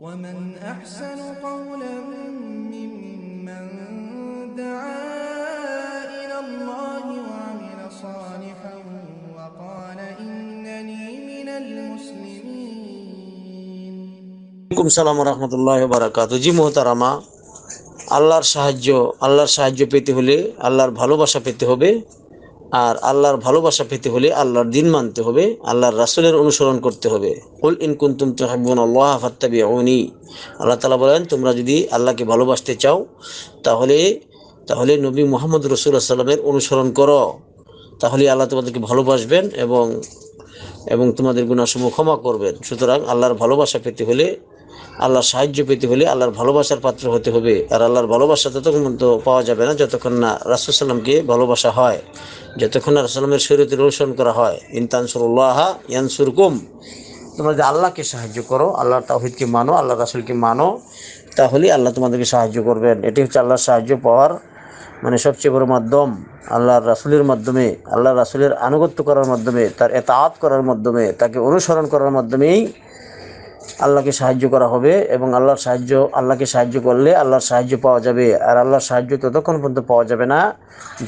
ومن أحسن قولا ممن دعا إلى الله وعمل صالحا وقال إنني من المسلمين عليكم السلام ورحمة الله وبركاته جي محترمة আল্লাহর সাহায্য আল্লাহর সাহায্য পেতে হলে আল্লাহর ভালোবাসা পেতে হবে আর আল্লাহর ভালোবাসা পেতে হলে আল্লাহর দিন মানতে হবে আল্লাহর রাসুলের অনুসরণ করতে হবে কুল ইন কুন্তুম তুহাবুন আল্লাহ ফাত্তাবি উনি আল্লাহ তালা বলেন তোমরা যদি আল্লাহকে ভালোবাসতে চাও তাহলে তাহলে নবী মোহাম্মদ রসুল্লাহ সাল্লামের অনুসরণ করো তাহলে আল্লাহ তোমাদেরকে ভালোবাসবেন এবং এবং তোমাদের গুণাসমূহ ক্ষমা করবেন সুতরাং আল্লাহর ভালোবাসা পেতে হলে আল্লাহর সাহায্য পেতে হলে আল্লাহর ভালোবাসার পাত্র হতে হবে আর আল্লাহর ভালোবাসা ততক্ষণ তো পাওয়া যাবে না যতক্ষণ না রাসুল সাল্লামকে ভালোবাসা হয় যতক্ষণ না রাসুলামের শরীরতে অনুসরণ করা হয় ইয়ানসুর কুম তোমরা যে আল্লাহকে সাহায্য করো আল্লাহর তাহিদকে মানো আল্লাহ রাসুলকে মানো তাহলে আল্লাহ তোমাদেরকে সাহায্য করবেন এটি হচ্ছে আল্লাহর সাহায্য পাওয়ার মানে সবচেয়ে বড় মাধ্যম আল্লাহর রাসুলের মাধ্যমে আল্লাহ রাসুলের আনুগত্য করার মাধ্যমে তার এতায়াত করার মাধ্যমে তাকে অনুসরণ করার মাধ্যমেই আল্লাহকে সাহায্য করা হবে এবং আল্লাহর সাহায্য আল্লাহকে সাহায্য করলে আল্লাহর সাহায্য পাওয়া যাবে আর আল্লাহর সাহায্য ততক্ষণ পর্যন্ত পাওয়া যাবে না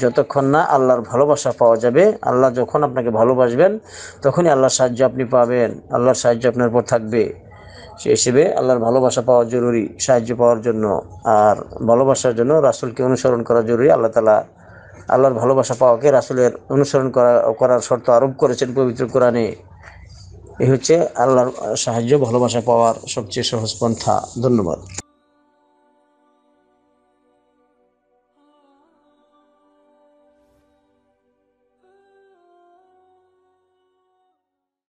যতক্ষণ না আল্লাহর ভালোবাসা পাওয়া যাবে আল্লাহ যখন আপনাকে ভালোবাসবেন তখনই আল্লাহর সাহায্য আপনি পাবেন আল্লাহর সাহায্য আপনার উপর থাকবে সে হিসেবে আল্লাহর ভালোবাসা পাওয়া জরুরি সাহায্য পাওয়ার জন্য আর ভালোবাসার জন্য রাসুলকে অনুসরণ করা জরুরি আল্লাহ তালা আল্লাহর ভালোবাসা পাওয়াকে রাসুলের অনুসরণ করা করার শর্ত আরোপ করেছেন পবিত্র কোরআনে এই হচ্ছে আল্লাহর সাহায্য ভালোবাসা পাওয়ার সবচেয়ে সহজ পন্থা ধন্যবাদ